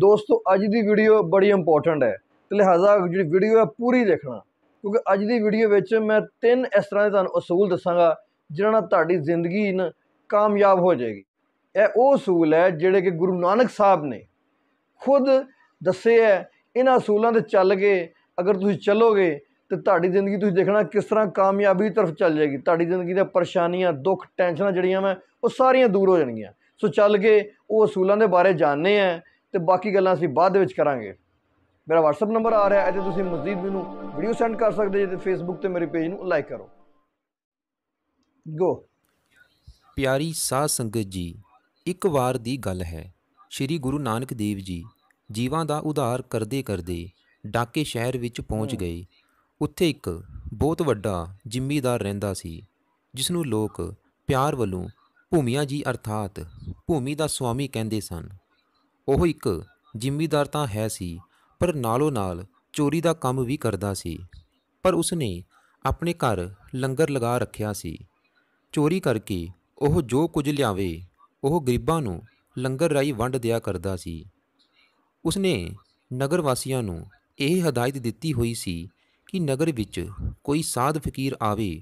ਦੋਸਤੋ ਅੱਜ ਦੀ ਵੀਡੀਓ ਬੜੀ ਇੰਪੋਰਟੈਂਟ ਹੈ ਤੇ ਲਿਹਾਜ਼ਾ ਜਿਹੜੀ ਵੀਡੀਓ ਹੈ ਪੂਰੀ ਦੇਖਣਾ ਕਿਉਂਕਿ ਅੱਜ ਦੀ ਵੀਡੀਓ ਵਿੱਚ ਮੈਂ ਤਿੰਨ ਇਸ ਤਰ੍ਹਾਂ ਦੇ ਤੁਹਾਨੂੰ ਅਸੂਲ ਦੱਸਾਂਗਾ ਜਿਨ੍ਹਾਂ ਨਾਲ ਤੁਹਾਡੀ ਜ਼ਿੰਦਗੀ ਨ ਕਾਮਯਾਬ ਹੋ ਜਾਏਗੀ ਇਹ ਉਹ ਅਸੂਲ ਹੈ ਜਿਹੜੇ ਕਿ ਗੁਰੂ ਨਾਨਕ ਸਾਹਿਬ ਨੇ ਖੁਦ ਦੱਸੇ ਹੈ ਇਹਨਾਂ ਅਸੂਲਾਂ ਤੇ ਚੱਲ ਕੇ ਅਗਰ ਤੁਸੀਂ ਚੱਲੋਗੇ ਤੇ ਤੁਹਾਡੀ ਜ਼ਿੰਦਗੀ ਤੁਸੀਂ ਦੇਖਣਾ ਕਿਸ ਤਰ੍ਹਾਂ ਕਾਮਯਾਬੀ ਦੀ ਤਰਫ ਚੱਲ ਜਾਏਗੀ ਤੁਹਾਡੀ ਜ਼ਿੰਦਗੀ ਦੀਆਂ ਪਰੇਸ਼ਾਨੀਆਂ ਦੁੱਖ ਟੈਨਸ਼ਨਾਂ ਜਿਹੜੀਆਂ ਮੈਂ ਉਹ ਸਾਰੀਆਂ ਦੂਰ ਹੋ ਜਾਣਗੀਆਂ ਸੋ ਚੱਲ ਕੇ ਉਹ ਅਸੂਲਾਂ ਦੇ ਬਾਰੇ ਜਾਣਨੇ ਆ ਤੇ ਬਾਕੀ ਗੱਲਾਂ ਅਸੀਂ ਬਾਅਦ ਵਿੱਚ ਕਰਾਂਗੇ ਮੇਰਾ WhatsApp ਨੰਬਰ ਆ ਰਿਹਾ ਹੈ ਤੇ ਤੁਸੀਂ ਮਜ਼ੀਦ ਮੈਨੂੰ ਵੀਡੀਓ ਸੈਂਡ ਕਰ ਸਕਦੇ ਜੇ ਤੇ Facebook ਤੇ ਮੇਰੇ ਪੇਜ ਨੂੰ ਲਾਈਕ ਕਰੋ ਗੋ ਪਿਆਰੀ ਸਾਧ ਸੰਗਤ ਜੀ ਇੱਕ ਵਾਰ ਦੀ ਗੱਲ ਹੈ ਸ੍ਰੀ ਗੁਰੂ ਨਾਨਕ ਦੇਵ ਜੀ ਜੀਵਾਂ ਦਾ ਉਧਾਰ ਕਰਦੇ ਕਰਦੇ ਡਾਕੇ ਸ਼ਹਿਰ ਵਿੱਚ ਪਹੁੰਚ ਗਏ ਉੱਥੇ ਇੱਕ ਬਹੁਤ ਵੱਡਾ ਜ਼ਿੰਮੀਦਾਰ ਰਹਿੰਦਾ ਸੀ ਜਿਸ ਨੂੰ ਲੋਕ ਪਿਆਰ ਵੱਲੋਂ ਭੂਮੀਆ ਜੀ ਅਰਥਾਤ ਭੂਮੀ ਦਾ ਸੁਆਮੀ ਕਹਿੰਦੇ ਸਨ ਉਹ ਇੱਕ ਜ਼ਿੰਮੇਦਾਰ ਤਾਂ ਹੈ ਸੀ ਪਰ ਨਾਲੋਂ ਨਾਲ ਚੋਰੀ ਦਾ ਕੰਮ ਵੀ ਕਰਦਾ ਸੀ ਪਰ ਉਸਨੇ ਆਪਣੇ ਘਰ ਲੰਗਰ ਲਗਾ ਰੱਖਿਆ ਸੀ ਚੋਰੀ ਕਰਕੇ ਉਹ ਜੋ ਕੁਝ ਲਿਆਵੇ ਉਹ ਗਰੀਬਾਂ ਨੂੰ ਲੰਗਰ ਰਾਈ ਵੰਡ ਦਿਆ ਕਰਦਾ ਸੀ ਉਸਨੇ ਨਗਰ ਵਾਸੀਆਂ ਨੂੰ ਇਹ ਹਦਾਇਤ ਦਿੱਤੀ ਹੋਈ ਸੀ ਕਿ ਨਗਰ ਵਿੱਚ ਕੋਈ ਸਾਧ ਫਕੀਰ ਆਵੇ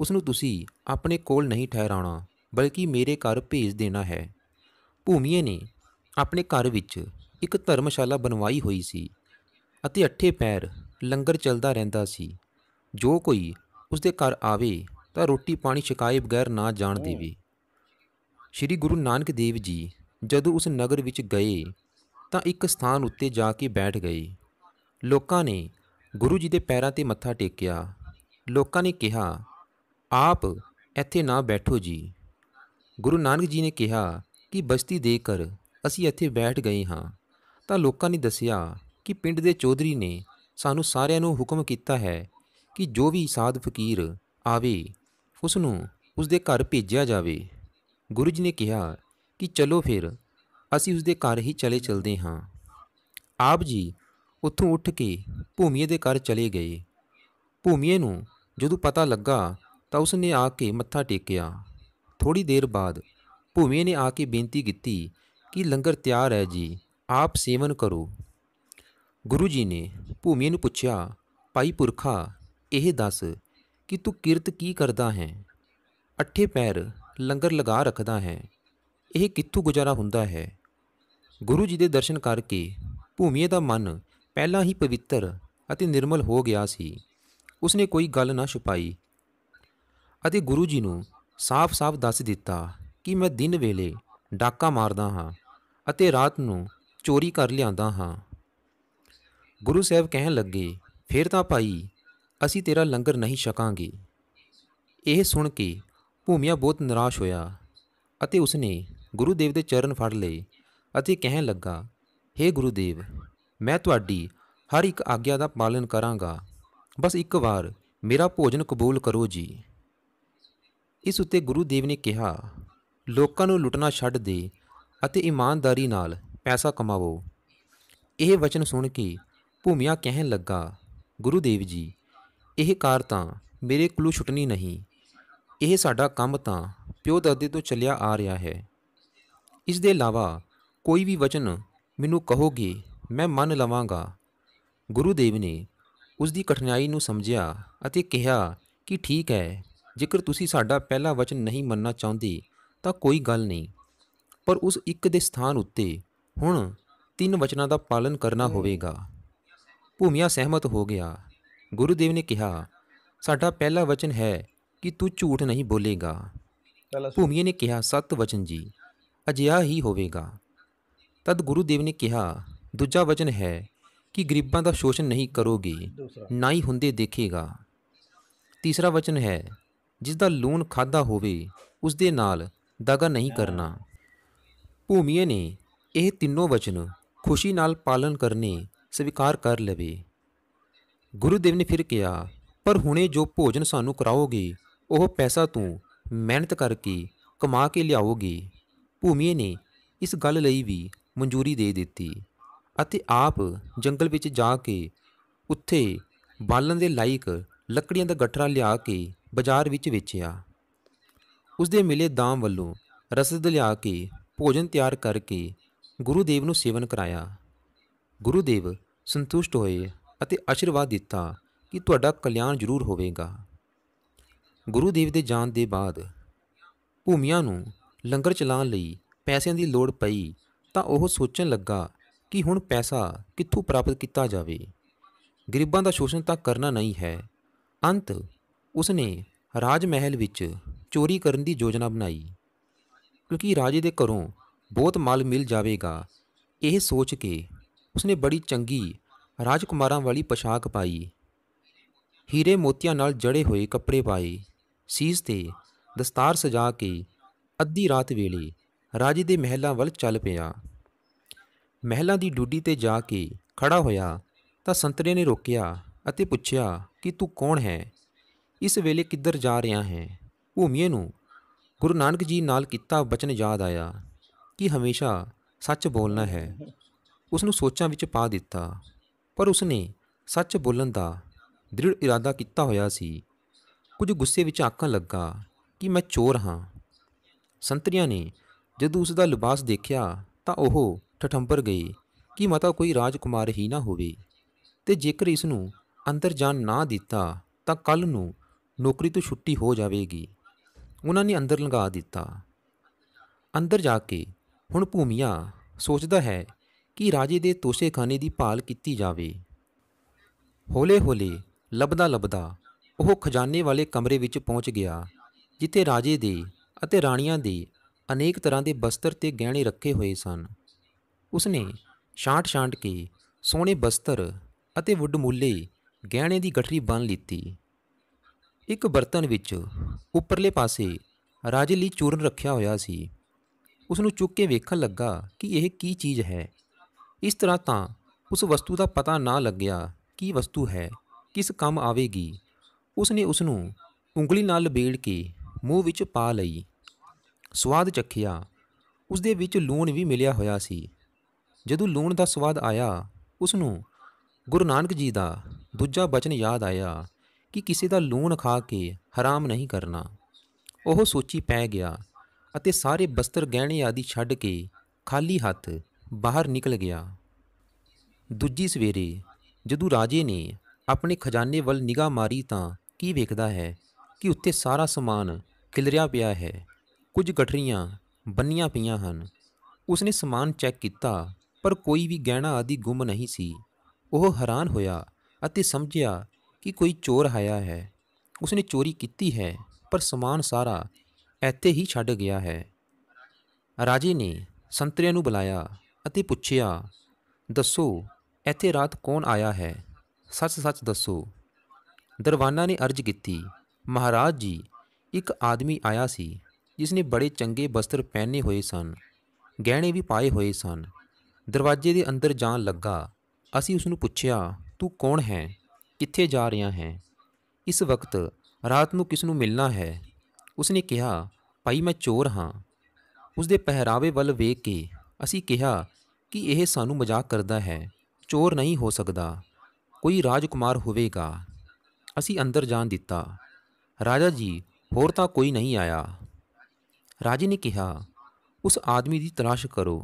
ਉਸ ਨੂੰ ਤੁਸੀਂ ਆਪਣੇ ਕੋਲ ਨਹੀਂ ਠਹਿਰਾਉਣਾ ਬਲਕਿ ਮੇਰੇ ਘਰ ਭੇਜ ਦੇਣਾ ਹੈ ਭੂਮੀਏ ਨੇ ਆਪਣੇ ਘਰ ਵਿੱਚ ਇੱਕ ਧਰਮਸ਼ਾਲਾ ਬਣਵਾਈ ਹੋਈ ਸੀ ਅਤੇ ਅੱਠੇ ਪੈਰ ਲੰਗਰ ਚੱਲਦਾ ਰਹਿੰਦਾ ਸੀ ਜੋ ਕੋਈ ਉਸ ਦੇ ਘਰ ਆਵੇ ਤਾਂ ਰੋਟੀ ਪਾਣੀ ਛਕਾਏ ਬਗੈਰ ਨਾ ਜਾਣ ਦੇਵੇ ਸ੍ਰੀ ਗੁਰੂ ਨਾਨਕ ਦੇਵ ਜੀ ਜਦੋਂ ਉਸ ਨਗਰ ਵਿੱਚ ਗਏ ਤਾਂ ਇੱਕ ਸਥਾਨ ਉੱਤੇ ਜਾ ਕੇ ਬੈਠ ਗਏ ਲੋਕਾਂ ਨੇ ਗੁਰੂ ਜੀ ਦੇ ਪੈਰਾਂ ਤੇ ਮੱਥਾ ਟੇਕਿਆ ਲੋਕਾਂ ਨੇ ਕਿਹਾ ਆਪ ਇੱਥੇ ਨਾ ਬੈਠੋ ਜੀ ਗੁਰੂ ਨਾਨਕ ਜੀ ਨੇ ਕਿਹਾ ਕਿ ਬਸਤੀ ਦੇ ਕਰ ਅਸੀਂ ਇੱਥੇ ਬੈਠ ਗਏ ਹਾਂ ਤਾਂ ਲੋਕਾਂ ਨੇ ਦੱਸਿਆ ਕਿ ਪਿੰਡ ਦੇ ਚੌਧਰੀ ਨੇ ਸਾਨੂੰ ਸਾਰਿਆਂ ਨੂੰ ਹੁਕਮ ਕੀਤਾ ਹੈ ਕਿ ਜੋ ਵੀ ਸਾਧ ਫਕੀਰ ਆਵੇ ਉਸ ਨੂੰ ਉਸ ਦੇ ਘਰ ਭੇਜਿਆ ਜਾਵੇ ਗੁਰੂ ਜੀ ਨੇ ਕਿਹਾ ਕਿ ਚਲੋ ਫਿਰ ਅਸੀਂ ਉਸ ਦੇ ਘਰ ਹੀ ਚਲੇ ਚਲਦੇ ਹਾਂ ਆਪ ਜੀ ਉੱਥੋਂ ਉੱਠ ਕੇ ਭੂਮੀਏ ਦੇ ਘਰ ਚਲੇ ਗਏ ਭੂਮੀਏ ਨੂੰ ਜਦੋਂ ਪਤਾ ਲੱਗਾ ਤਾਂ ਉਸ ਨੇ ਆ ਕੇ ਮੱਥਾ ਟੇਕਿਆ ਥੋੜੀ ਦੇਰ ਬਾਅਦ ਭੂਮੀਏ ਨੇ ਆ ਕੇ ਬੇਨਤੀ ਕੀਤੀ ਕਿ ਲੰਗਰ ਤਿਆਰ ਹੈ ਜੀ ਆਪ ਸੇਵਨ ਕਰੋ ਗੁਰੂ ਜੀ ਨੇ ਭੂਮੀ ਨੂੰ ਪੁੱਛਿਆ ਭਾਈ ਪੁਰਖਾ ਇਹ ਦੱਸ ਕਿ ਤੂੰ ਕਿਰਤ ਕੀ ਕਰਦਾ ਹੈ ਅੱਠੇ ਪੈਰ ਲੰਗਰ ਲਗਾ ਰੱਖਦਾ ਹੈ ਇਹ ਕਿੱਥੋਂ ਗੁਜ਼ਾਰਾ ਹੁੰਦਾ ਹੈ ਗੁਰੂ ਜੀ ਦੇ ਦਰਸ਼ਨ ਕਰਕੇ ਭੂਮੀ ਦਾ ਮਨ ਪਹਿਲਾਂ ਹੀ ਪਵਿੱਤਰ ਅਤੇ ਨਿਰਮਲ ਹੋ ਗਿਆ ਸੀ ਉਸਨੇ ਕੋਈ ਗੱਲ ਨਾ ਛੁਪਾਈ ਅਤੇ ਗੁਰੂ ਜੀ ਨੂੰ ਸਾਫ਼-ਸਾਫ਼ ਦੱਸ ਦਿੱਤਾ ਕਿ ਮੈਂ ਦਿਨ ਵੇਲੇ ਡਾਕਾ ਮਾਰਦਾ ਹਾਂ ਅਤੇ ਰਾਤ ਨੂੰ ਚੋਰੀ ਕਰ ਲਿਆਂਦਾ ਹਾਂ ਗੁਰੂ ਸਾਹਿਬ ਕਹਿਣ ਲੱਗੇ ਫੇਰ ਤਾਂ ਭਾਈ ਅਸੀਂ ਤੇਰਾ ਲੰਗਰ ਨਹੀਂ ਛਕਾਂਗੇ ਇਹ ਸੁਣ ਕੇ ਭੂਮਿਆ ਬਹੁਤ ਨਿਰਾਸ਼ ਹੋਇਆ ਅਤੇ ਉਸਨੇ ਗੁਰੂ ਦੇਵ ਦੇ ਚਰਨ ਫੜ ਲਏ ਅਤੇ ਕਹਿਣ ਲੱਗਾ हे ਗੁਰੂ ਦੇਵ ਮੈਂ ਤੁਹਾਡੀ ਹਰ ਇੱਕ ਆਗਿਆ ਦਾ ਪਾਲਨ ਕਰਾਂਗਾ ਬਸ ਇੱਕ ਵਾਰ ਮੇਰਾ ਭੋਜਨ ਕਬੂਲ ਕਰੋ ਜੀ ਇਸ ਉੱਤੇ ਗੁਰੂ ਦੇਵ ਨੇ ਕਿਹਾ ਲੋਕਾਂ ਨੂੰ ਲੁੱਟਣਾ ਛੱਡ ਦੇ ਅਤੇ ਇਮਾਨਦਾਰੀ ਨਾਲ ਪੈਸਾ ਕਮਾਵੋ ਇਹ ਵਚਨ ਸੁਣ ਕੇ ਭੂਮਿਆ ਕਹਿਣ ਲੱਗਾ ਗੁਰੂ ਦੇਵ ਜੀ ਇਹ ਕਾਰ ਤਾਂ ਮੇਰੇ ਕੋਲੋਂ ਛੁੱਟਣੀ ਨਹੀਂ ਇਹ ਸਾਡਾ ਕੰਮ ਤਾਂ ਪਿਓ ਦਾਦੇ ਤੋਂ ਚੱਲਿਆ ਆ ਰਿਹਾ ਹੈ ਇਸ ਦੇ ਇਲਾਵਾ ਕੋਈ ਵੀ ਵਚਨ ਮੈਨੂੰ ਕਹੋਗੇ ਮੈਂ ਮੰਨ ਲਵਾਂਗਾ ਗੁਰੂ ਦੇਵ ਨੇ ਉਸ ਦੀ ਕਠਿਨਾਈ ਨੂੰ ਸਮਝਿਆ ਅਤੇ ਕਿਹਾ ਕਿ ਠੀਕ ਹੈ ਜੇਕਰ ਤੁਸੀਂ ਸਾਡਾ ਪਹਿਲਾ ਵਚਨ ਨਹੀਂ ਮੰਨਣਾ ਚਾਹੁੰਦੇ ਤਾਂ ਕੋਈ ਗੱਲ ਨਹੀਂ ਪਰ ਉਸ ਇੱਕ ਦੇ ਸਥਾਨ ਉੱਤੇ ਹੁਣ ਤਿੰਨ ਵਚਨਾਂ ਦਾ ਪਾਲਨ ਕਰਨਾ ਹੋਵੇਗਾ ਭੂਮਿਆ ਸਹਿਮਤ ਹੋ ਗਿਆ ਗੁਰੂਦੇਵ ਨੇ ਕਿਹਾ ਸਾਡਾ ਪਹਿਲਾ ਵਚਨ ਹੈ ਕਿ ਤੂੰ ਝੂਠ ਨਹੀਂ ਬੋਲੇਗਾ ਭੂਮਿਆ ਨੇ ਕਿਹਾ ਸਤ ਵਚਨ ਜੀ ਅਜਿਹਾ ਹੀ ਹੋਵੇਗਾ ਤਦ ਗੁਰੂਦੇਵ ਨੇ ਕਿਹਾ ਦੂਜਾ ਵਚਨ ਹੈ ਕਿ ਗਰੀਬਾਂ ਦਾ ਸ਼ੋਸ਼ਣ ਨਹੀਂ ਕਰੋਗੇ ਨਾ ਹੀ ਹੁੰਦੇ ਦੇਖੇਗਾ ਤੀਸਰਾ ਵਚਨ ਹੈ ਜਿਸ ਦਾ ਲੂਣ ਖਾਦਾ ਹੋਵੇ ਉਸ ਦੇ ਨਾਲ ਦਗਾ ਨਹੀਂ ਕਰਨਾ ਭੂਮੀਏ ਨੇ ਇਹ ਤਿੰਨੋਂ ਵਚਨ ਖੁਸ਼ੀ ਨਾਲ ਪਾਲਨ ਕਰਨੇ ਸਵੀਕਾਰ ਕਰ ਲਵੇ ਗੁਰੂਦੇਵ ਨੇ ਫਿਰ ਕਿਹਾ ਪਰ ਹੁਣੇ ਜੋ ਭੋਜਨ ਸਾਨੂੰ ਕਰਾਓਗੇ ਉਹ ਪੈਸਾ ਤੂੰ ਮਿਹਨਤ ਕਰਕੇ ਕਮਾ ਕੇ ਲਿਆਓਗੇ ਭੂਮੀਏ ਨੇ ਇਸ ਗੱਲ ਲਈ ਵੀ ਮਨਜ਼ੂਰੀ ਦੇ ਦਿੱਤੀ ਅਤੇ ਆਪ ਜੰਗਲ ਵਿੱਚ ਜਾ ਕੇ ਉੱਥੇ ਬਾਲਣ ਦੇ ਲਾਇਕ ਲੱਕੜੀਆਂ ਦਾ ਗੱਠਰਾ ਲਿਆ ਕੇ ਬਾਜ਼ਾਰ ਵਿੱਚ ਵੇਚਿਆ ਉਸ ਦੇ ਮਿਲੇ ਦਾਮ ਵੱਲੋਂ ਰਸਦ ਲਿਆ ਕੇ ਭੋਜਨ ਤਿਆਰ ਕਰਕੇ ਗੁਰੂਦੇਵ ਨੂੰ ਸੇਵਨ ਕਰਾਇਆ ਗੁਰੂਦੇਵ ਸੰਤੁਸ਼ਟ ਹੋਏ ਅਤੇ ਆਸ਼ੀਰਵਾਦ ਦਿੱਤਾ ਕਿ ਤੁਹਾਡਾ ਕਲਿਆਣ ਜ਼ਰੂਰ ਹੋਵੇਗਾ ਗੁਰੂਦੇਵ ਦੇ ਜਾਣ ਦੇ ਬਾਅਦ ਭੂਮੀਆਂ ਨੂੰ ਲੰਗਰ ਚਲਾਉਣ ਲਈ ਪੈਸਿਆਂ ਦੀ ਲੋੜ ਪਈ ਤਾਂ ਉਹ ਸੋਚਣ ਲੱਗਾ ਕਿ ਹੁਣ ਪੈਸਾ ਕਿੱਥੋਂ ਪ੍ਰਾਪਤ ਕੀਤਾ ਜਾਵੇ ਗਰੀਬਾਂ ਦਾ ਸ਼ੋਸ਼ਣ ਤਾਂ ਕਰਨਾ ਨਹੀਂ ਹੈ ਅੰਤ ਉਸਨੇ ਰਾਜ ਮਹਿਲ ਵਿੱਚ ਚੋਰੀ ਕਰਨ ਦੀ ਯੋਜਨਾ ਬਣਾਈ ਕਿਉਂਕਿ ਰਾਜੇ ਦੇ ਘਰੋਂ ਬਹੁਤ ਮਾਲ ਮਿਲ ਜਾਵੇਗਾ ਇਹ ਸੋਚ ਕੇ ਉਸਨੇ ਬੜੀ ਚੰਗੀ ਰਾਜਕੁਮਾਰਾਂ ਵਾਲੀ ਪੋਸ਼ਾਕ ਪਾਈ ਹੀਰੇ ਮੋਤੀਆਂ ਨਾਲ ਜੜੇ ਹੋਏ ਕੱਪੜੇ ਪਾਏ ਸੀਸ ਤੇ ਦਸਤਾਰ ਸਜਾ ਕੇ ਅੱਧੀ ਰਾਤ ਵੇਲੇ ਰਾਜੇ ਦੇ ਮਹਿਲਾਂ ਵੱਲ ਚੱਲ ਪਿਆ ਮਹਿਲਾਂ ਦੀ ਡੂਡੀ ਤੇ ਜਾ ਕੇ ਖੜਾ ਹੋਇਆ ਤਾਂ ਸੰਤਰੇ ਨੇ ਰੋਕਿਆ ਅਤੇ ਪੁੱਛਿਆ ਕਿ ਤੂੰ ਕੌਣ ਹੈ ਇਸ ਵੇਲੇ ਕਿੱਧਰ ਜਾ ਰਿਹਾ ਹੈ ਭੂਮੀਏ ਨੂੰ ਗੁਰੂ ਨਾਨਕ ਜੀ ਨਾਲ ਕੀਤਾ ਬਚਨ ਯਾਦ ਆਇਆ ਕਿ ਹਮੇਸ਼ਾ ਸੱਚ ਬੋਲਣਾ ਹੈ ਉਸ ਨੂੰ ਸੋਚਾਂ ਵਿੱਚ ਪਾ ਦਿੱਤਾ ਪਰ ਉਸਨੇ ਸੱਚ ਬੋਲਣ ਦਾ ਦ੍ਰਿੜ ਇਰਾਦਾ ਕੀਤਾ ਹੋਇਆ ਸੀ ਕੁਝ ਗੁੱਸੇ ਵਿੱਚ ਆਖਣ ਲੱਗਾ ਕਿ ਮੈਂ ਚੋਰ ਹਾਂ ਸੰਤਰੀਆਂ ਨੇ ਜਦੋਂ ਉਸ ਦਾ ਲਿਬਾਸ ਦੇਖਿਆ ਤਾਂ ਉਹ ਠਠੰਬਰ ਗਈ ਕਿ ਮਤਾ ਕੋਈ ਰਾਜਕੁਮਾਰ ਹੀ ਨਾ ਹੋਵੇ ਤੇ ਜੇਕਰ ਇਸ ਨੂੰ ਅੰਦਰ ਜਾਣ ਨਾ ਦਿੱਤਾ ਤਾਂ ਕੱਲ ਨੂੰ ਨੌਕਰੀ ਤੋਂ ਛੁੱਟੀ ਹੋ ਜਾਵੇਗੀ ਉਹਨਾਂ ਨੇ ਅੰਦਰ ਲੰਗਾ ਦਿੱਤਾ ਅੰਦਰ ਜਾ ਕੇ ਹੁਣ ਭੂਮੀਆ ਸੋਚਦਾ ਹੈ ਕਿ ਰਾਜੇ ਦੇ ਤੋਸ਼ੇਖਾਨੇ ਦੀ ਭਾਲ ਕੀਤੀ ਜਾਵੇ ਹੌਲੇ-ਹੌਲੇ ਲਬਦਾ ਲਬਦਾ ਉਹ ਖਜ਼ਾਨੇ ਵਾਲੇ ਕਮਰੇ ਵਿੱਚ ਪਹੁੰਚ ਗਿਆ ਜਿੱਥੇ ਰਾਜੇ ਦੇ ਅਤੇ ਰਾਣੀਆਂ ਦੇ ਅਨੇਕ ਤਰ੍ਹਾਂ ਦੇ ਬਸਤਰ ਤੇ ਗਹਿਣੇ ਰੱਖੇ ਹੋਏ ਸਨ ਉਸਨੇ ਛਾਂਟ-ਛਾਂਟ ਕੇ ਸੋਹਣੇ ਬਸਤਰ ਅਤੇ ਵੁੱਡ ਮੁੱਲੇ ਗਹਿਣੇ ਦੀ ਗਠਰੀ ਬੰਨ ਲਈਤੀ ਇੱਕ ਬਰਤਨ ਵਿੱਚ ਉੱਪਰਲੇ ਪਾਸੇ ਰਾਜੇ ਲਈ ਚੂਰਨ ਰੱਖਿਆ ਹੋਇਆ ਸੀ ਉਸ ਨੂੰ ਚੁੱਕ ਕੇ ਵੇਖਣ ਲੱਗਾ ਕਿ ਇਹ ਕੀ ਚੀਜ਼ ਹੈ ਇਸ ਤਰ੍ਹਾਂ ਤਾਂ ਉਸ ਵਸਤੂ ਦਾ ਪਤਾ ਨਾ ਲੱਗਿਆ ਕੀ ਵਸਤੂ ਹੈ ਕਿਸ ਕੰਮ ਆਵੇਗੀ ਉਸ ਨੇ ਉਸ ਨੂੰ ਉਂਗਲੀ ਨਾਲ ਲਬੇੜ ਕੇ ਮੂੰਹ ਵਿੱਚ ਪਾ ਲਈ ਸਵਾਦ ਚੱਖਿਆ ਉਸ ਦੇ ਵਿੱਚ ਲੂਣ ਵੀ ਮਿਲਿਆ ਹੋਇਆ ਸੀ ਜਦੋਂ ਲੂਣ ਦਾ ਸਵਾਦ ਆਇਆ ਉਸ ਨੂੰ ਗੁਰੂ ਨਾਨਕ ਜੀ ਦਾ ਦੂਜਾ ਬਚਨ ਯਾਦ ਆਇਆ ਕਿ ਕਿਸੇ ਦਾ ਲੂਣ ਖਾ ਕੇ ਹਰਾਮ ਨਹੀਂ ਕਰਨਾ ਉਹ ਸੋਚੀ ਪੈ ਗਿਆ ਅਤੇ ਸਾਰੇ ਬਸਤਰ ਗਹਿਣੇ ਆਦੀ ਛੱਡ ਕੇ ਖਾਲੀ ਹੱਥ ਬਾਹਰ ਨਿਕਲ ਗਿਆ ਦੂਜੀ ਸਵੇਰੇ ਜਦੋਂ ਰਾਜੇ ਨੇ ਆਪਣੇ ਖਜ਼ਾਨੇ ਵੱਲ ਨਿਗਾਹ ਮਾਰੀ ਤਾਂ ਕੀ ਵੇਖਦਾ ਹੈ ਕਿ ਉੱਤੇ ਸਾਰਾ ਸਮਾਨ ਖਿਲਰਿਆ ਪਿਆ ਹੈ ਕੁਝ ਗਠਰੀਆਂ ਬੰਨੀਆਂ ਪਈਆਂ ਹਨ ਉਸਨੇ ਸਮਾਨ ਚੈੱਕ ਕੀਤਾ ਪਰ ਕੋਈ ਵੀ ਗਹਿਣਾ ਆਦੀ ਗੁੰਮ ਨਹੀਂ ਸੀ ਉਹ ਹੈਰਾਨ ਹੋਇਆ ਅਤੇ ਸਮਝਿਆ ਕਿ ਕੋਈ ਚੋਰ ਆਇਆ ਹੈ ਉਸਨੇ ਚੋਰੀ ਕੀਤੀ ਹੈ ਪਰ ਸਮਾਨ ਸਾਰਾ ਇੱਥੇ ਹੀ ਛੱਡ ਗਿਆ ਹੈ ਰਾਜੇ ਨੇ ਸੰਤਰੀਆਂ ਨੂੰ ਬੁਲਾਇਆ ਅਤੇ ਪੁੱਛਿਆ ਦੱਸੋ ਇੱਥੇ ਰਾਤ ਕੌਣ ਆਇਆ ਹੈ ਸੱਚ-ਸੱਚ ਦੱਸੋ ਦਰਵਾਨਾ ਨੇ ਅਰਜ਼ ਕੀਤੀ ਮਹਾਰਾਜ ਜੀ ਇੱਕ ਆਦਮੀ ਆਇਆ ਸੀ ਜਿਸਨੇ ਬੜੇ ਚੰਗੇ ਬਸਤਰ ਪਹਿਨੇ ਹੋਏ ਸਨ ਗਹਿਣੇ ਵੀ ਪਾਏ ਹੋਏ ਸਨ ਦਰਵਾਜ਼ੇ ਦੇ ਅੰਦਰ ਜਾਣ ਲੱਗਾ ਅਸੀਂ ਉਸ ਨੂੰ ਪੁੱਛਿਆ ਤੂੰ ਕੌਣ ਹੈ ਕਿੱਥੇ ਜਾ ਰਿਹਾ ਹੈ ਇਸ ਵਕਤ ਰਾਤ ਨੂੰ ਕਿਸ ਨੂੰ ਮਿਲਣਾ ਹੈ ਉਸਨੇ ਕਿਹਾ ਭਾਈ ਮੈਂ ਚੋਰ ਹਾਂ ਉਸਦੇ ਪਹਿਰਾਵੇ ਵੱਲ ਵੇਖ ਕੇ ਅਸੀਂ ਕਿਹਾ ਕਿ ਇਹ ਸਾਨੂੰ ਮਜ਼ਾਕ ਕਰਦਾ ਹੈ ਚੋਰ ਨਹੀਂ ਹੋ ਸਕਦਾ ਕੋਈ ਰਾਜਕੁਮਾਰ ਹੋਵੇਗਾ ਅਸੀਂ ਅੰਦਰ ਜਾਣ ਦਿੱਤਾ ਰਾਜਾ ਜੀ ਹੋਰ ਤਾਂ ਕੋਈ ਨਹੀਂ ਆਇਆ ਰਾਜੇ ਨੇ ਕਿਹਾ ਉਸ ਆਦਮੀ ਦੀ ਤਲਾਸ਼ ਕਰੋ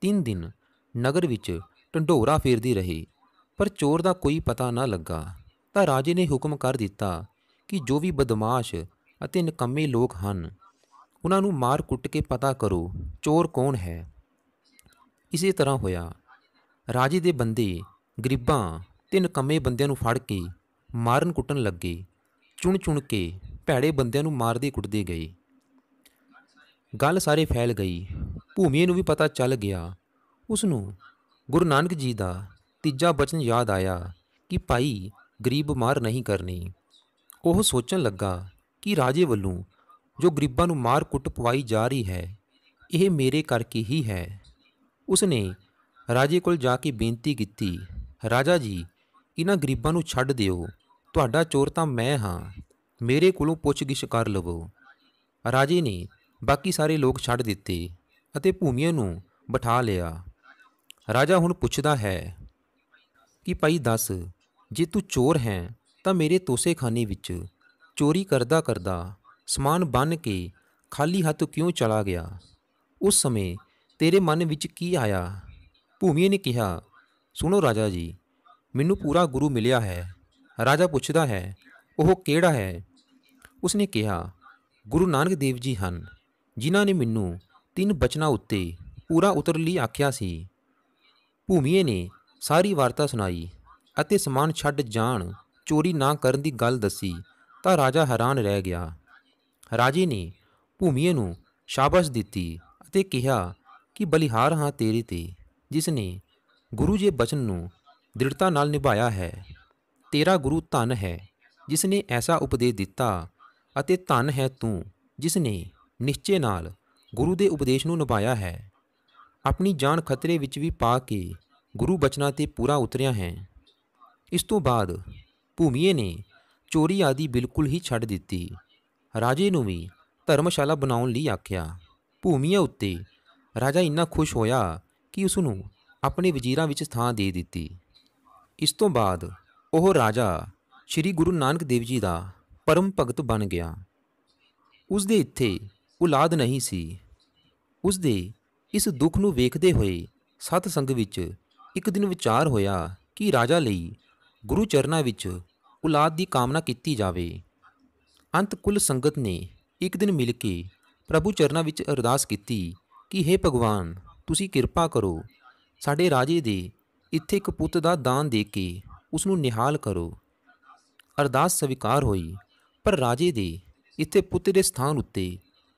ਤਿੰਨ ਦਿਨ ਨਗਰ ਵਿੱਚ ਢੰਡੋਰਾ ਫੇਰਦੀ ਰਹੀ ਪਰ ਚੋਰ ਦਾ ਕੋਈ ਪਤਾ ਨਾ ਲੱਗਾ ਤਾਂ ਰਾਜੇ ਨੇ ਹੁਕਮ ਕਰ ਦਿੱਤਾ ਕਿ ਜੋ ਵੀ ਬਦਮਾਸ਼ ਅਤੇ ਨਕੰਮੇ ਲੋਕ ਹਨ ਉਹਨਾਂ ਨੂੰ ਮਾਰ ਕੁੱਟ ਕੇ ਪਤਾ ਕਰੋ ਚੋਰ ਕੌਣ ਹੈ ਇਸੇ ਤਰ੍ਹਾਂ ਹੋਇਆ ਰਾਜੇ ਦੇ ਬੰਦੇ ਗਰੀਬਾਂ ਤੇ ਨਕੰਮੇ ਬੰਦਿਆਂ ਨੂੰ ਫੜ ਕੇ ਮਾਰਨ ਕੁੱਟਣ ਲੱਗੇ ਚੁਣ ਚੁਣ ਕੇ ਭੈੜੇ ਬੰਦਿਆਂ ਨੂੰ ਮਾਰਦੇ ਕੁੱਟਦੇ ਗਏ ਗੱਲ ਸਾਰੇ ਫੈਲ ਗਈ ਭੂਮੀਏ ਨੂੰ ਵੀ ਪਤਾ ਚੱਲ ਗਿਆ ਉਸ ਨੂੰ ਗੁਰੂ ਨਾਨਕ ਜੀ ਦਾ ਤੀਜਾ ਬਚਨ ਯਾਦ ਆਇਆ ਕਿ ਭਾਈ ਗਰੀਬ ਮਾਰ ਨਹੀਂ ਕਰਨੀ ਉਹ ਸੋਚਣ ਲੱਗਾ ਕਿ ਰਾਜੇ ਵੱਲੋਂ ਜੋ ਗਰੀਬਾਂ ਨੂੰ ਮਾਰ ਕੁੱਟ ਪਵਾਈ ਜਾ ਰਹੀ ਹੈ ਇਹ ਮੇਰੇ ਕਰਕੇ ਹੀ ਹੈ ਉਸਨੇ ਰਾਜੇ ਕੋਲ ਜਾ ਕੇ ਬੇਨਤੀ ਕੀਤੀ ਰਾਜਾ ਜੀ ਇਹਨਾਂ ਗਰੀਬਾਂ ਨੂੰ ਛੱਡ ਦਿਓ ਤੁਹਾਡਾ ਚੋਰ ਤਾਂ ਮੈਂ ਹਾਂ ਮੇਰੇ ਕੋਲੋਂ ਪੁੱਛਗਿਛ ਕਰ ਲਵੋ ਰਾਜੇ ਨੇ ਬਾਕੀ ਸਾਰੇ ਲੋਕ ਛੱਡ ਦਿੱਤੇ ਅਤੇ ਭੂਮੀਆਂ ਨੂੰ ਬਿਠਾ ਲਿਆ ਰਾਜਾ ਹੁਣ ਪੁੱਛਦਾ ਹੈ ਕਿ ਭਾਈ ਦੱਸ ਜੇ ਤੂੰ ਚੋਰ ਹੈ ਤਾਂ ਮੇਰੇ ਤੋਸੇਖਾਨੇ ਵਿੱਚ ਚੋਰੀ ਕਰਦਾ ਕਰਦਾ ਸਮਾਨ ਬੰਨ ਕੇ ਖਾਲੀ ਹੱਥ ਕਿਉਂ ਚਲਾ ਗਿਆ ਉਸ ਸਮੇਂ ਤੇਰੇ ਮਨ ਵਿੱਚ ਕੀ ਆਇਆ ਭੂਮੀਏ ਨੇ ਕਿਹਾ ਸੁਣੋ ਰਾਜਾ ਜੀ ਮੈਨੂੰ ਪੂਰਾ ਗੁਰੂ ਮਿਲਿਆ ਹੈ ਰਾਜਾ ਪੁੱਛਦਾ ਹੈ ਉਹ ਕਿਹੜਾ ਹੈ ਉਸਨੇ ਕਿਹਾ ਗੁਰੂ ਨਾਨਕ ਦੇਵ ਜੀ ਹਨ ਜਿਨ੍ਹਾਂ ਨੇ ਮੈਨੂੰ ਤਿੰਨ ਬਚਨਾਂ ਉੱਤੇ ਪੂਰਾ ਉਤਰ ਲਈ ਆਖਿਆ ਸੀ ਭੂਮੀਏ ਨੇ ਸਾਰੀ ਵਾਰਤਾ ਸੁਣਾਈ ਅਤੇ ਸਮਾਨ ਛੱਡ ਜਾਣ ਚੋਰੀ ਨਾ ਕਰਨ ਦੀ ਗੱਲ ਦੱਸੀ ਤਾਂ ਰਾਜਾ ਹੈਰਾਨ ਰਹਿ ਗਿਆ ਰਾਜੇ ਨੇ ਭੂਮੀਏ ਨੂੰ ਸ਼ਾਬਾਸ਼ ਦਿੱਤੀ ਅਤੇ ਕਿਹਾ ਕਿ ਬਲੀਹਾਰ ਹਾਂ ਤੇਰੇ ਤੇ ਜਿਸ ਨੇ ਗੁਰੂ ਜੀ ਬਚਨ ਨੂੰ ਦ੍ਰਿੜਤਾ ਨਾਲ ਨਿਭਾਇਆ ਹੈ ਤੇਰਾ ਗੁਰੂ ਧਨ ਹੈ ਜਿਸ ਨੇ ਐਸਾ ਉਪਦੇਸ਼ ਦਿੱਤਾ ਅਤੇ ਧਨ ਹੈ ਤੂੰ ਜਿਸ ਨੇ ਨਿਸ਼ਚੇ ਨਾਲ ਗੁਰੂ ਦੇ ਉਪਦੇਸ਼ ਨੂੰ ਨਿਭਾਇਆ ਹੈ ਆਪਣੀ ਜਾਨ ਖਤਰੇ ਵਿੱਚ ਵੀ ਪਾ ਕੇ ਗੁਰੂ ਬਚਨਾਂ ਤੇ ਪੂਰਾ ਉਤਰਿਆ ਹੈ ਇਸ ਤੋਂ ਬਾਅਦ ਭੂਮੀਏ ਨੇ ਚੋਰੀ ਆਦਿ ਬਿਲਕੁਲ ਹੀ ਛੱਡ ਦਿੱਤੀ ਰਾਜੇ ਨੂੰ ਵੀ ਧਰਮਸ਼ਾਲਾ ਬਣਾਉਣ ਲਈ ਆਖਿਆ ਭੂਮੀਏ ਉੱਤੇ ਰਾਜਾ ਇੰਨਾ ਖੁਸ਼ ਹੋਇਆ ਕਿ ਉਸ ਨੂੰ ਆਪਣੇ ਵਜ਼ੀਰਾਂ ਵਿੱਚ ਥਾਂ ਦੇ ਦਿੱਤੀ ਇਸ ਤੋਂ ਬਾਅਦ ਉਹ ਰਾਜਾ ਸ੍ਰੀ ਗੁਰੂ ਨਾਨਕ ਦੇਵ ਜੀ ਦਾ ਪਰਮ ਭਗਤ ਬਣ ਗਿਆ ਉਸ ਦੇ ਇੱਥੇ ਔਲਾਦ ਨਹੀਂ ਸੀ ਉਸ ਦੇ ਇਸ ਦੁੱਖ ਨੂੰ ਵੇਖਦੇ ਹੋਏ ਸਤ ਸੰਗ ਵਿੱਚ ਇੱਕ ਦਿਨ ਵਿਚਾਰ ਹੋਇਆ ਕਿ ਰਾਜਾ ਲਈ ਗੁਰੂ ਚਰਨਾ ਵਿੱਚ ਔਲਾਦ ਦੀ ਕਾਮਨਾ ਕੀਤੀ ਜਾਵੇ ਅੰਤ ਕੁੱਲ ਸੰਗਤ ਨੇ ਇੱਕ ਦਿਨ ਮਿਲ ਕੇ ਪ੍ਰਭੂ ਚਰਨਾ ਵਿੱਚ ਅਰਦਾਸ ਕੀਤੀ ਕਿ हे ਭਗਵਾਨ ਤੁਸੀਂ ਕਿਰਪਾ ਕਰੋ ਸਾਡੇ ਰਾਜੇ ਦੇ ਇੱਥੇ ਇੱਕ ਪੁੱਤ ਦਾ ਦਾਨ ਦੇ ਕੇ ਉਸ ਨੂੰ ਨਿਹਾਲ ਕਰੋ ਅਰਦਾਸ ਸਵੀਕਾਰ ਹੋਈ ਪਰ ਰਾਜੇ ਦੇ ਇੱਥੇ ਪੁੱਤ ਦੇ ਸਥਾਨ ਉੱਤੇ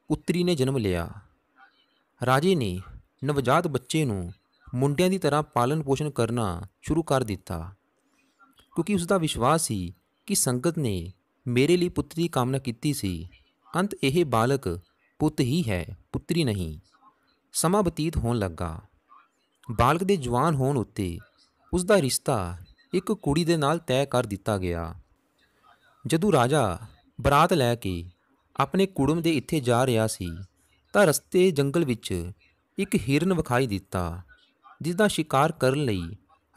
ਪੁੱਤਰੀ ਨੇ ਜਨਮ ਲਿਆ ਰਾਜੇ ਨੇ ਨਵਜਾਤ ਬੱਚੇ ਨੂੰ ਮੁੰਡਿਆਂ ਦੀ ਤਰ੍ਹਾਂ ਪਾਲਣ ਪੋਸ਼ਣ ਕਰਨਾ ਸ਼ੁਰੂ ਕਰ ਦਿੱਤਾ ਕਿਉਂਕਿ ਉਸ ਦਾ ਵਿਸ਼ਵਾਸ ਸੀ ਕਿ ਸੰਗਤ ਨੇ ਮੇਰੇ ਲਈ ਪੁੱਤਰੀ ਦੀ ਕਾਮਨਾ ਕੀਤੀ ਸੀ ਅੰਤ ਇਹ ਬਾਲਕ ਪੁੱਤ ਹੀ ਹੈ ਪੁੱਤਰੀ ਨਹੀਂ ਸਮਾਂ ਬਤੀਤ ਹੋਣ ਲੱਗਾ ਬਾਲਕ ਦੇ ਜਵਾਨ ਹੋਣ ਉੱਤੇ ਉਸ ਦਾ ਰਿਸ਼ਤਾ ਇੱਕ ਕੁੜੀ ਦੇ ਨਾਲ ਤੈਅ ਕਰ ਦਿੱਤਾ ਗਿਆ ਜਦੋਂ ਰਾਜਾ ਬਰਾਤ ਲੈ ਕੇ ਆਪਣੇ ਕੁੜਮ ਦੇ ਇੱਥੇ ਜਾ ਰਿਹਾ ਸੀ ਤਾਂ ਰਸਤੇ ਜੰਗਲ ਵਿੱਚ ਇੱਕ ਹਿਰਨ ਵਿਖਾਈ ਦਿੱਤਾ ਜਿਸ ਦਾ ਸ਼ਿਕਾਰ ਕਰਨ ਲਈ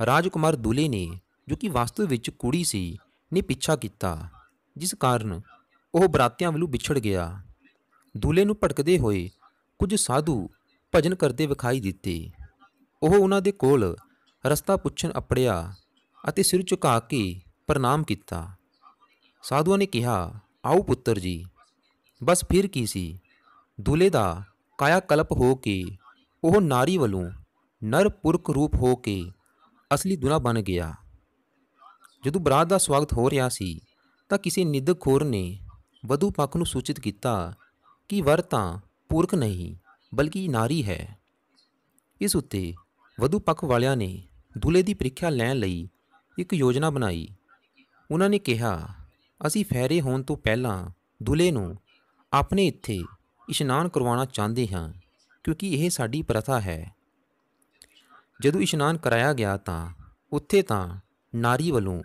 ਰਾਜਕੁਮਾਰ ਦੁਲੇ ਨੇ ਜੋ ਕਿ ਵਾਸਤਵ ਵਿੱਚ ਕੁੜੀ ਸੀ ਨੇ ਪਿੱਛਾ ਕੀਤਾ ਜਿਸ ਕਾਰਨ ਉਹ ਬਰਾਤਿਆਂ ਵੱਲੋਂ ਵਿਛੜ ਗਿਆ ਦੁਲੇ ਨੂੰ ਭਟਕਦੇ ਹੋਏ ਕੁਝ ਸਾਧੂ ਭਜਨ ਕਰਦੇ ਵਿਖਾਈ ਦਿੱਤੇ ਉਹ ਉਹਨਾਂ ਦੇ ਕੋਲ ਰਸਤਾ ਪੁੱਛਣ ਅਪੜਿਆ ਅਤੇ ਸਿਰ ਝੁਕਾ ਕੇ ਪ੍ਰਣਾਮ ਕੀਤਾ ਸਾਧੂਆਂ ਨੇ ਕਿਹਾ ਆਓ ਪੁੱਤਰ ਜੀ ਬਸ ਫਿਰ ਕੀ ਸੀ ਦੁਲੇ ਦਾ ਕਾਇਆ ਕਲਪ ਹੋ ਕੇ ਉਹ ਨਾਰੀ ਵੱਲੋਂ ਨਰ ਪੁਰਖ ਰੂਪ ਹੋ ਕੇ ਅਸਲੀ ਦੁਨਾ ਬਣ ਗਿਆ ਜਦੋਂ ਬਰਾਤ ਦਾ ਸਵਾਗਤ ਹੋ ਰਿਹਾ ਸੀ ਤਾਂ ਕਿਸੇ ਨਿਦਖੋਰ ਨੇ ਵਧੂ ਪੱਖ ਨੂੰ ਸੂਚਿਤ ਕੀਤਾ ਕਿ ਵਰ ਤਾਂ ਪੁਰਖ ਨਹੀਂ ਬਲਕਿ ਨਾਰੀ ਹੈ ਇਸ ਉੱਤੇ ਵਧੂ ਪੱਖ ਵਾਲਿਆਂ ਨੇ ਦੁਲੇ ਦੀ ਪ੍ਰੀਖਿਆ ਲੈਣ ਲਈ ਇੱਕ ਯੋਜਨਾ ਬਣਾਈ ਉਹਨਾਂ ਨੇ ਕਿਹਾ ਅਸੀਂ ਫੈਰੇ ਹੋਣ ਤੋਂ ਪਹਿਲਾਂ ਦੁਲੇ ਨੂੰ ਆਪਣੇ ਇੱਥੇ ਇਸ਼ਨਾਨ ਕਰਵਾਉਣਾ ਚਾਹੁੰਦੇ ਹਾਂ ਕਿਉਂਕਿ ਇਹ ਸਾਡੀ ਪ੍ਰਥਾ ਹੈ ਜਦੋਂ ਇਸ਼ਨਾਨ ਕਰਾਇਆ ਗਿਆ ਤਾਂ ਉੱਥੇ ਤਾਂ ਨਾਰੀ ਵੱਲੋਂ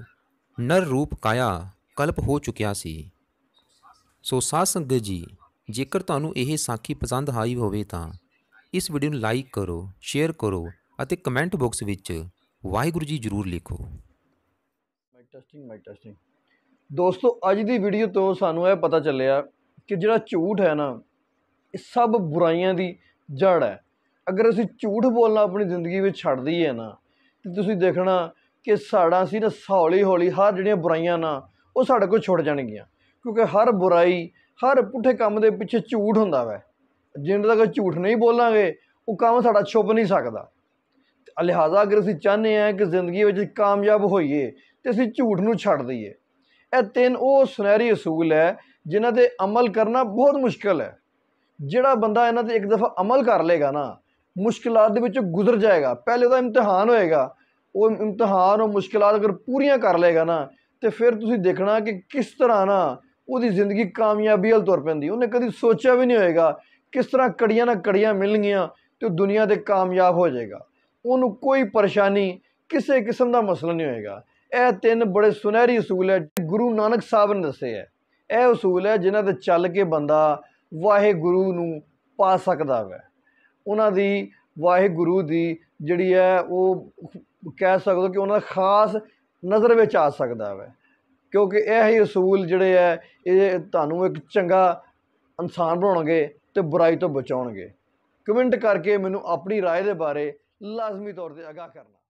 ਨਰ ਰੂਪ ਕਾਇਆ ਕਲਪ ਹੋ ਚੁੱਕਿਆ ਸੀ ਸੋ ਸਾਧ ਸੰਗਤ ਜੀ ਜੇਕਰ ਤੁਹਾਨੂੰ ਇਹ ਸਾਖੀ ਪਸੰਦ ਆਈ ਹੋਵੇ ਤਾਂ ਇਸ ਵੀਡੀਓ ਨੂੰ ਲਾਈਕ ਕਰੋ ਸ਼ੇਅਰ ਕਰੋ ਅਤੇ ਕਮੈਂਟ ਬਾਕਸ ਵਿੱਚ ਵਾਹਿਗੁਰੂ ਜੀ ਜ਼ਰੂਰ ਲਿਖੋ ਮਾਈ ਟੈਸਟਿੰਗ ਮਾਈ ਟੈਸਟਿੰਗ ਦੋਸਤੋ ਅੱਜ ਦੀ ਵੀਡੀਓ ਤੋਂ ਸਾਨੂੰ ਇਹ ਪਤਾ ਚੱਲਿਆ ਕਿ ਜਿਹੜਾ ਝੂਠ ਹੈ ਨਾ ਇਹ ਸਭ ਬੁਰਾਈਆਂ ਦੀ ਜੜ ਹੈ ਅਗਰ ਅਸੀਂ ਝੂਠ ਬੋਲਣਾ ਆਪਣੀ ਜ਼ਿੰਦਗੀ ਵਿੱਚ ਛੱਡ ਦਈਏ ਨਾ ਤੇ ਤੁਸੀਂ ਦੇਖਣਾ ਕਿ ਸਾੜਾ ਸੀ ਨਾ ਹੌਲੀ ਹੌਲੀ ਹਰ ਜਿਹੜੀਆਂ ਬੁਰਾਈਆਂ ਨਾ ਉਹ ਸਾਡੇ ਕੋਲ ਛੁੱਟ ਜਾਣਗੀਆਂ ਕਿਉਂਕਿ ਹਰ ਬੁਰਾਈ ਹਰ ਪੁੱਠੇ ਕੰਮ ਦੇ ਪਿੱਛੇ ਝੂਠ ਹੁੰਦਾ ਵੈ ਜਿੰਨੇ ਤੱਕ ਝੂਠ ਨਹੀਂ ਬੋਲਾਂਗੇ ਉਹ ਕੰਮ ਸਾਡਾ ਛੁੱਪ ਨਹੀਂ ਸਕਦਾ ਲਿਹਾਜ਼ਾ ਅਗਰ ਅਸੀਂ ਚਾਹਨੇ ਆ ਕਿ ਜ਼ਿੰਦਗੀ ਵਿੱਚ ਕਾਮਯਾਬ ਹੋਈਏ ਤੇ ਅਸੀਂ ਝੂਠ ਨੂੰ ਛੱਡ ਦਈਏ ਇਹ ਤਿੰਨ ਉਹ ਸੁਨਹਿਰੀ ਅਸੂਲ ਹੈ ਜਿਨ੍ਹਾਂ ਤੇ ਅਮਲ ਕਰਨਾ ਬਹੁਤ ਮੁਸ਼ਕਲ ਹੈ ਜਿਹੜਾ ਬੰਦਾ ਇਹਨਾਂ ਤੇ ਇੱਕ ਦਫਾ ਅਮਲ ਕਰ ਲੇਗਾ ਨਾ ਮੁਸ਼ਕਿਲਾਂ ਦੇ ਵਿੱਚੋਂ ਗੁਜ਼ਰ ਜਾਏਗਾ ਪਹਿਲੇ ਤਾਂ ਇਮਤਿਹਾਨ ਹੋਏਗਾ ਉਹ ਇਮਤਿਹਾਨ ਉਹ ਮੁਸ਼ਕਿਲਾਂ ਅਗਰ ਪੂਰੀਆਂ ਕਰ ਲਏਗਾ ਨਾ ਤੇ ਫਿਰ ਤੁਸੀਂ ਦੇਖਣਾ ਕਿ ਕਿਸ ਤਰ੍ਹਾਂ ਨਾ ਉਹਦੀ ਜ਼ਿੰਦਗੀ ਕਾਮਯਾਬੀ ਹਲ ਤੁਰ ਪੈਂਦੀ ਉਹਨੇ ਕਦੀ ਸੋਚਿਆ ਵੀ ਨਹੀਂ ਹੋਏਗਾ ਕਿਸ ਤਰ੍ਹਾਂ ਕੜੀਆਂ ਨਾ ਕੜੀਆਂ ਮਿਲਣਗੀਆਂ ਤੇ ਦੁਨੀਆ ਦੇ ਕਾਮਯਾਬ ਹੋ ਜਾਏਗਾ ਉਹਨੂੰ ਕੋਈ ਪਰੇਸ਼ਾਨੀ ਕਿਸੇ ਕਿਸਮ ਦਾ ਮਸਲਾ ਨਹੀਂ ਹੋਏਗਾ ਇਹ ਤਿੰਨ ਬੜੇ ਸੁਨਹਿਰੀ ਅਸੂਲ ਹੈ ਗੁਰੂ ਨਾਨਕ ਸਾਹਿਬ ਨੇ ਦੱਸੇ ਹੈ ਇਹ ਉਸੂਲ ਹੈ ਜਿਨ੍ਹਾਂ ਤੇ ਚੱਲ ਕੇ ਬੰਦਾ ਵਾਹਿਗੁਰੂ ਨੂੰ ਪਾ ਸਕਦਾ ਹੈ ਉਹਨਾਂ ਦੀ ਵਾਹਿਗੁਰੂ ਦੀ ਜਿਹੜੀ ਹੈ ਉਹ ਕਹਿ ਸਕਦਾ ਕਿ ਉਹਨਾਂ ਦਾ ਖਾਸ ਨਜ਼ਰ ਵਿੱਚ ਆ ਸਕਦਾ ਹੈ ਕਿਉਂਕਿ ਇਹ ਹੀ ਉਸੂਲ ਜਿਹੜੇ ਹੈ ਇਹ ਤੁਹਾਨੂੰ ਇੱਕ ਚੰਗਾ ਇਨਸਾਨ ਬਣਾਉਣਗੇ ਤੇ ਬੁਰਾਈ ਤੋਂ ਬਚਾਉਣਗੇ ਕਮੈਂਟ ਕਰਕੇ ਮੈਨੂੰ ਆਪਣੀ رائے ਦੇ ਬਾਰੇ ਲਾਜ਼ਮੀ ਤੌਰ ਤੇ ਅਗਾਹ ਕਰਨਾ